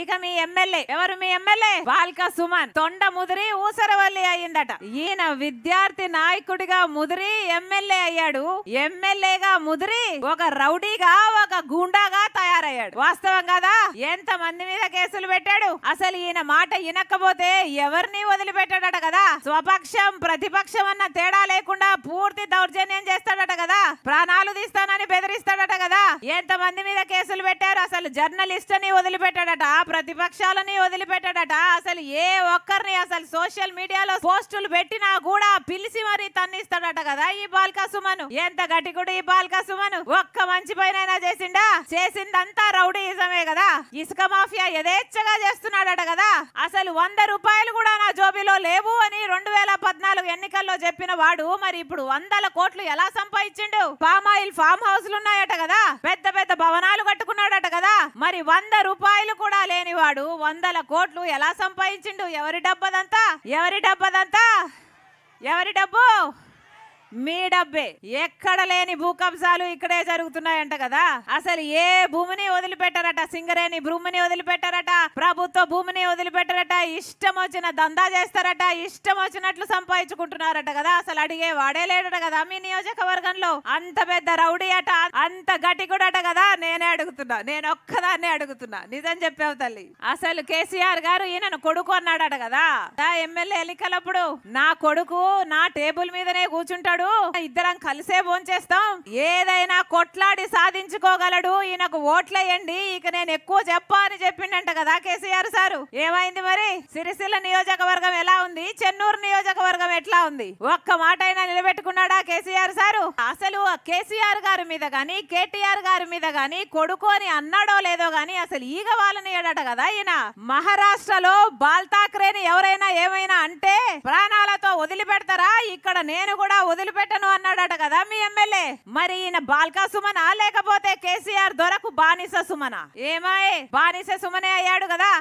ఇక మీ ఎమ్మెల్యే ఎవరు మీ ఎమ్మెల్యే బాల్క సుమన్ తొండ ముదిరి ఊసరవల్లి అయ్యిందట ఈయన విద్యార్థి నాయకుడిగా ముదిరి ఎమ్మెల్యే అయ్యాడు ఎమ్మెల్యేగా ముదిరి ఒక రౌడీగా ఒక గూండాగా తయారయ్యాడు వాస్తవం కదా ఎంత మంది మీద కేసులు పెట్టాడు అసలు ఈయన మాట వినకపోతే ఎవరిని వదిలిపెట్టాడట కదా స్వపక్షం ప్రతిపక్షం అన్న తేడా లేకుండా పూర్తి దౌర్జన్యం చేస్తాడట కదా ప్రాణాలు తీస్తానని బెదిరిస్తాడు కదా మంది మీద కేసులు పెట్టారు అసలు జర్నలిస్ట్ ని వదిలిపెట్టాడట ప్రతిపక్షాలని వదిలిపెట్టాడట అసలు ఏ ఒక్కరిని అసలు సోషల్ మీడియాలో పోస్టులు పెట్టినా కూడా పిలిచి మరి తన్నిస్తాడట కదా ఈ బాల్కా సుమను ఎంత గట్టికుడు ఈ బాల్కా సుమను ఒక్క మంచి పైన చేసిండా చేసిందంతా రౌడీజమే కదా ఇసుక మాఫియా యథేచ్ఛగా చేస్తున్నాడట కదా అసలు వంద రూపాయలు కూడా నా జోబిలో లేవు అని రెండు వేల పద్నాలుగు ఎన్నికల్లో చెప్పిన వాడు మరి ఇప్పుడు వందల కోట్లు ఎలా సంపాదించిండు పామాయిల్ ఫామ్ హౌస్లు ఉన్నాయట కదా కదా పెద్ద పెద్ద భవనాలు కట్టుకున్నాడట కదా మరి వంద రూపాయలు కూడా లేనివాడు వందల కోట్లు ఎలా సంపాదించిండు ఎవరి డబ్బదంతా ఎవరి డబ్బదంతా ఎవరి డబ్బు మీ డబ్బే ఎక్కడ లేని భూకబ్జాలు ఇక్కడే జరుగుతున్నాయంట కదా అసలు ఏ భూమిని వదిలిపెట్టారట సింగరేణి భూమిని వదిలిపెట్టారట ప్రభుత్వ భూమిని వదిలిపెట్టారట ఇష్టం వచ్చిన దందా చేస్తారట ఇష్టం వచ్చినట్లు సంపాదించుకుంటున్నారట కదా అసలు అడిగే వాడే లేడట కదా మీ నియోజకవర్గంలో అంత పెద్ద రౌడీ అట అంత గటికుడట కదా నేనే అడుగుతున్నా నేను ఒక్కదాన్నే అడుగుతున్నా నిజం చెప్పావు తల్లి అసలు కేసీఆర్ గారు ఈయనను కొడుకు అన్నాడట కదా ఎమ్మెల్యే ఎన్నికలప్పుడు నా కొడుకు నా టేబుల్ మీదనే కూర్చుంటాడు అన్నాడు ఇద్దరం కలిసే భోంచేస్తాం ఏదైనా కొట్లాడి సాధించుకోగలడు ఈయనకు ఓట్లేయండి ఇక నేను ఎక్కువ చెప్పా అని చెప్పిండంట కదా కేసీఆర్ సారు ఏమైంది మరి సిరిసిల్ల నియోజకవర్గం ఎలా ఉంది చెన్నూరు నియోజకవర్గం ఎట్లా ఉంది ఒక్క మాట అయినా నిలబెట్టుకున్నాడా కేసీఆర్ సారు అసలు కేసీఆర్ గారి మీద గాని కేటీఆర్ గారి మీద గాని కొడుకు అని అన్నాడో లేదో గాని అసలు ఈగ వాళ్ళని ఏడట కదా ఈయన మహారాష్ట్రలో బాల్ ఎవరైనా ఏమైనా వదిలిపెడతారా ఇక్కడ నేను కూడా వదిలిపెట్టను అన్నాడట కదా మీ ఎమ్మెల్యే మరి ఈయన బాల్కా సుమన లేకపోతే కేసీఆర్ దొరకు బానిస సుమన ఏమాయ్ బానిస సుమనే అయ్యాడు కదా